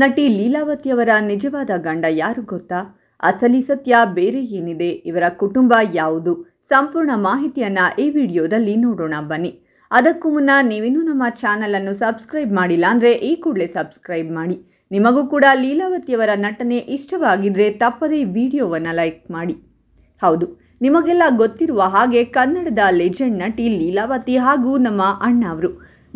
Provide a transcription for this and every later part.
ನಟಿ ಲೀಲಾವತಿಯವರ ನಿಜವಾದ ಗಂಡ ಯಾರು ಗೊತ್ತಾ ಅಸಲಿ ಸತ್ಯ ಬೇರೆ ಏನಿದೆ ಇವರ ಕುಟುಂಬ ಯಾವುದು ಸಂಪೂರ್ಣ ಮಾಹಿತಿಯನ್ನು ಈ ವಿಡಿಯೋದಲ್ಲಿ ನೋಡೋಣ ಬನ್ನಿ ಅದಕ್ಕೂ ಮುನ್ನ ನೀವಿನ್ನೂ ನಮ್ಮ ಚಾನಲನ್ನು ಸಬ್ಸ್ಕ್ರೈಬ್ ಮಾಡಿಲ್ಲ ಅಂದರೆ ಈ ಕೂಡಲೇ ಸಬ್ಸ್ಕ್ರೈಬ್ ಮಾಡಿ ನಿಮಗೂ ಕೂಡ ಲೀಲಾವತಿಯವರ ನಟನೆ ಇಷ್ಟವಾಗಿದ್ದರೆ ತಪ್ಪದೇ ವಿಡಿಯೋವನ್ನು ಲೈಕ್ ಮಾಡಿ ಹೌದು ನಿಮಗೆಲ್ಲ ಗೊತ್ತಿರುವ ಹಾಗೆ ಕನ್ನಡದ ಲೆಜೆಂಡ್ ನಟಿ ಲೀಲಾವತಿ ಹಾಗೂ ನಮ್ಮ ಅಣ್ಣ ಅವರು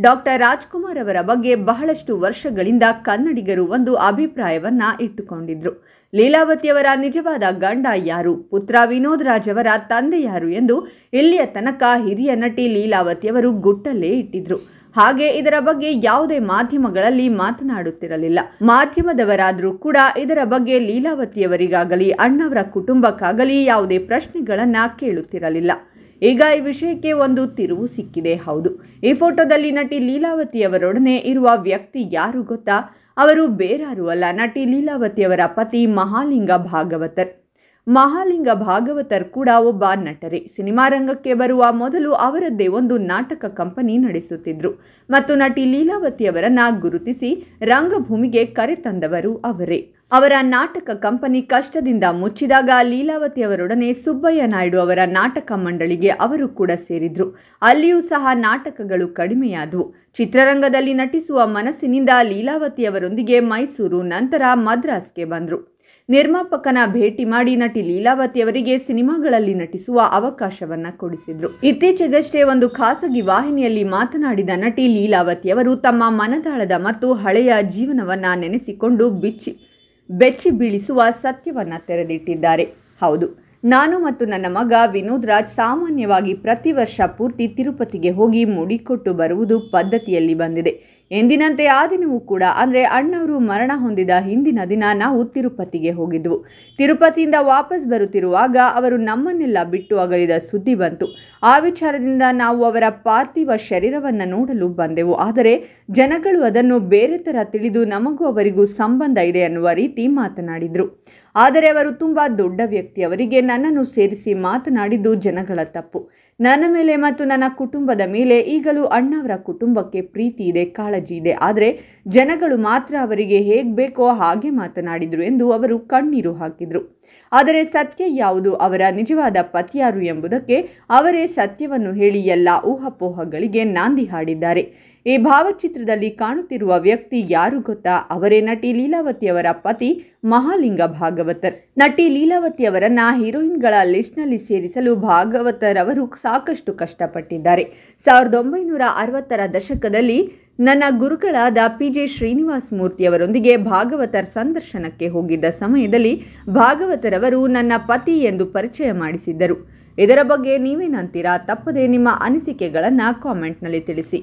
ಡಾಕ್ಟರ್ ರಾಜ್ಕುಮಾರ್ ಅವರ ಬಗ್ಗೆ ಬಹಳಷ್ಟು ವರ್ಷಗಳಿಂದ ಕನ್ನಡಿಗರು ಒಂದು ಅಭಿಪ್ರಾಯವನ್ನ ಇಟ್ಟುಕೊಂಡಿದ್ರು ಲೀಲಾವತಿಯವರ ನಿಜವಾದ ಗಂಡ ಯಾರು ಪುತ್ರ ವಿನೋದ್ ರಾಜ್ ಅವರ ತಂದೆ ಯಾರು ಎಂದು ಇಲ್ಲಿಯ ತನಕ ಹಿರಿಯ ನಟಿ ಲೀಲಾವತಿಯವರು ಗುಟ್ಟಲ್ಲೇ ಇಟ್ಟಿದ್ರು ಹಾಗೆ ಇದರ ಬಗ್ಗೆ ಯಾವುದೇ ಮಾಧ್ಯಮಗಳಲ್ಲಿ ಮಾತನಾಡುತ್ತಿರಲಿಲ್ಲ ಮಾಧ್ಯಮದವರಾದರೂ ಕೂಡ ಇದರ ಬಗ್ಗೆ ಲೀಲಾವತಿಯವರಿಗಾಗಲಿ ಅಣ್ಣವರ ಕುಟುಂಬಕ್ಕಾಗಲಿ ಯಾವುದೇ ಪ್ರಶ್ನೆಗಳನ್ನ ಕೇಳುತ್ತಿರಲಿಲ್ಲ ಈಗ ಈ ವಿಷಯಕ್ಕೆ ಒಂದು ತಿರುವು ಸಿಕ್ಕಿದೆ ಹೌದು ಈ ಫೋಟೋದಲ್ಲಿ ನಟಿ ಲೀಲಾವತಿಯವರೊಡನೆ ಇರುವ ವ್ಯಕ್ತಿ ಯಾರು ಗೊತ್ತಾ ಅವರು ಬೇರಾರು ಅಲ್ಲ ನಟಿ ಲೀಲಾವತಿಯವರ ಪತಿ ಮಹಾಲಿಂಗ ಭಾಗವತರ್ ಮಹಾಲಿಂಗ ಭಾಗವತರ್ ಕೂಡ ಒಬ್ಬ ನಟರೇ ಸಿನಿಮಾ ರಂಗಕ್ಕೆ ಬರುವ ಮೊದಲು ಅವರದ್ದೇ ಒಂದು ನಾಟಕ ಕಂಪನಿ ನಡೆಸುತ್ತಿದ್ದರು ಮತ್ತು ನಟಿ ಲೀಲಾವತಿಯವರನ್ನ ಗುರುತಿಸಿ ರಂಗಭೂಮಿಗೆ ಕರೆತಂದವರು ಅವರೇ ಅವರ ನಾಟಕ ಕಂಪನಿ ಕಷ್ಟದಿಂದ ಮುಚ್ಚಿದಾಗ ಲೀಲಾವತಿಯವರೊಡನೆ ಸುಬ್ಬಯ್ಯ ನಾಯ್ಡು ಅವರ ನಾಟಕ ಮಂಡಳಿಗೆ ಅವರು ಕೂಡ ಸೇರಿದ್ರು ಅಲ್ಲಿಯೂ ಸಹ ನಾಟಕಗಳು ಕಡಿಮೆಯಾದವು ಚಿತ್ರರಂಗದಲ್ಲಿ ನಟಿಸುವ ಮನಸ್ಸಿನಿಂದ ಲೀಲಾವತಿಯವರೊಂದಿಗೆ ಮೈಸೂರು ನಂತರ ಮದ್ರಾಸ್ಗೆ ಬಂದರು ನಿರ್ಮಾಪಕನ ಭೇಟಿ ಮಾಡಿ ನಟಿ ಲೀಲಾವತಿ ಅವರಿಗೆ ಸಿನಿಮಾಗಳಲ್ಲಿ ನಟಿಸುವ ಅವಕಾಶವನ್ನ ಕೊಡಿಸಿದ್ರು ಇತ್ತೀಚೆಗಷ್ಟೇ ಒಂದು ಖಾಸಗಿ ವಾಹಿನಿಯಲ್ಲಿ ಮಾತನಾಡಿದ ನಟಿ ಲೀಲಾವತಿ ಅವರು ತಮ್ಮ ಮನದಾಳದ ಮತ್ತು ಹಳೆಯ ಜೀವನವನ್ನ ನೆನೆಸಿಕೊಂಡು ಬಿಚ್ಚಿ ಬೆಚ್ಚಿ ಬೀಳಿಸುವ ಸತ್ಯವನ್ನ ತೆರೆದಿಟ್ಟಿದ್ದಾರೆ ಹೌದು ನಾನು ಮತ್ತು ನನ್ನ ಮಗ ವಿನೋದ್ ರಾಜ್ ಸಾಮಾನ್ಯವಾಗಿ ಪ್ರತಿ ವರ್ಷ ಪೂರ್ತಿ ತಿರುಪತಿಗೆ ಹೋಗಿ ಮುಡಿಕೊಟ್ಟು ಬರುವುದು ಪದ್ಧತಿಯಲ್ಲಿ ಬಂದಿದೆ ಎಂದಿನಂತೆ ಆ ದಿನವೂ ಕೂಡ ಅಂದರೆ ಅಣ್ಣವರು ಮರಣ ಹೊಂದಿದ ಹಿಂದಿನ ದಿನ ನಾವು ತಿರುಪತಿಗೆ ಹೋಗಿದ್ವು ತಿರುಪತಿಯಿಂದ ವಾಪಸ್ ಬರುತ್ತಿರುವಾಗ ಅವರು ನಮ್ಮನ್ನೆಲ್ಲ ಬಿಟ್ಟು ಅಗಲಿದ ಸುದ್ದಿ ಬಂತು ಆ ವಿಚಾರದಿಂದ ನಾವು ಅವರ ಪಾರ್ಥಿವ ಶರೀರವನ್ನು ನೋಡಲು ಬಂದೆವು ಆದರೆ ಜನಗಳು ಅದನ್ನು ಬೇರೆ ಥರ ತಿಳಿದು ನಮಗೂ ಅವರಿಗೂ ಸಂಬಂಧ ಇದೆ ಅನ್ನುವ ರೀತಿ ಮಾತನಾಡಿದರು ಆದರೆ ಅವರು ತುಂಬ ದೊಡ್ಡ ವ್ಯಕ್ತಿ ಅವರಿಗೆ ನನ್ನನ್ನು ಸೇರಿಸಿ ಮಾತನಾಡಿದ್ದು ಜನಗಳ ತಪ್ಪು ನನ್ನ ಮೇಲೆ ಮತ್ತು ನನ್ನ ಕುಟುಂಬದ ಮೇಲೆ ಈಗಲೂ ಅಣ್ಣವರ ಕುಟುಂಬಕ್ಕೆ ಪ್ರೀತಿ ಇದೆ ಕಾಳಜಿ ಇದೆ ಆದರೆ ಜನಗಳು ಮಾತ್ರ ಅವರಿಗೆ ಹೇಗೆ ಬೇಕೋ ಹಾಗೆ ಮಾತನಾಡಿದರು ಎಂದು ಅವರು ಕಣ್ಣೀರು ಹಾಕಿದರು ಆದರೆ ಸತ್ಯ ಯಾವುದು ಅವರ ನಿಜವಾದ ಪತಿಯಾರು ಎಂಬುದಕ್ಕೆ ಅವರೇ ಸತ್ಯವನ್ನು ಹೇಳಿ ಎಲ್ಲ ಊಹಾಪೋಹಗಳಿಗೆ ನಾಂದಿ ಹಾಡಿದ್ದಾರೆ ಈ ಭಾವಚಿತ್ರದಲ್ಲಿ ಕಾಣುತ್ತಿರುವ ವ್ಯಕ್ತಿ ಯಾರು ಗೊತ್ತಾ ಅವರೇ ನಟಿ ಲೀಲಾವತಿಯವರ ಪತಿ ಮಹಾಲಿಂಗ ಭಾಗವತರ್ ನಟಿ ಲೀಲಾವತಿಯವರನ್ನ ಹೀರೋಯಿನ್ಗಳ ಲಿಸ್ಟ್ನಲ್ಲಿ ಸೇರಿಸಲು ಭಾಗವತರ್ ಅವರು ಸಾಕಷ್ಟು ಕಷ್ಟಪಟ್ಟಿದ್ದಾರೆ ಸಾವಿರದ ಒಂಬೈನೂರ ಅರವತ್ತರ ದಶಕದಲ್ಲಿ ನನ್ನ ಗುರುಗಳಾದ ಪಿ ಜೆ ಶ್ರೀನಿವಾಸ ಮೂರ್ತಿಯವರೊಂದಿಗೆ ಭಾಗವತರ್ ಸಂದರ್ಶನಕ್ಕೆ ಹೋಗಿದ್ದ ಸಮಯದಲ್ಲಿ ಭಾಗವತರವರು ನನ್ನ ಪತಿ ಎಂದು ಪರಿಚಯ ಮಾಡಿಸಿದ್ದರು ಇದರ ಬಗ್ಗೆ ನೀವೇನಂತೀರಾ ತಪ್ಪದೆ ನಿಮ್ಮ ಅನಿಸಿಕೆಗಳನ್ನು ಕಾಮೆಂಟ್ನಲ್ಲಿ ತಿಳಿಸಿ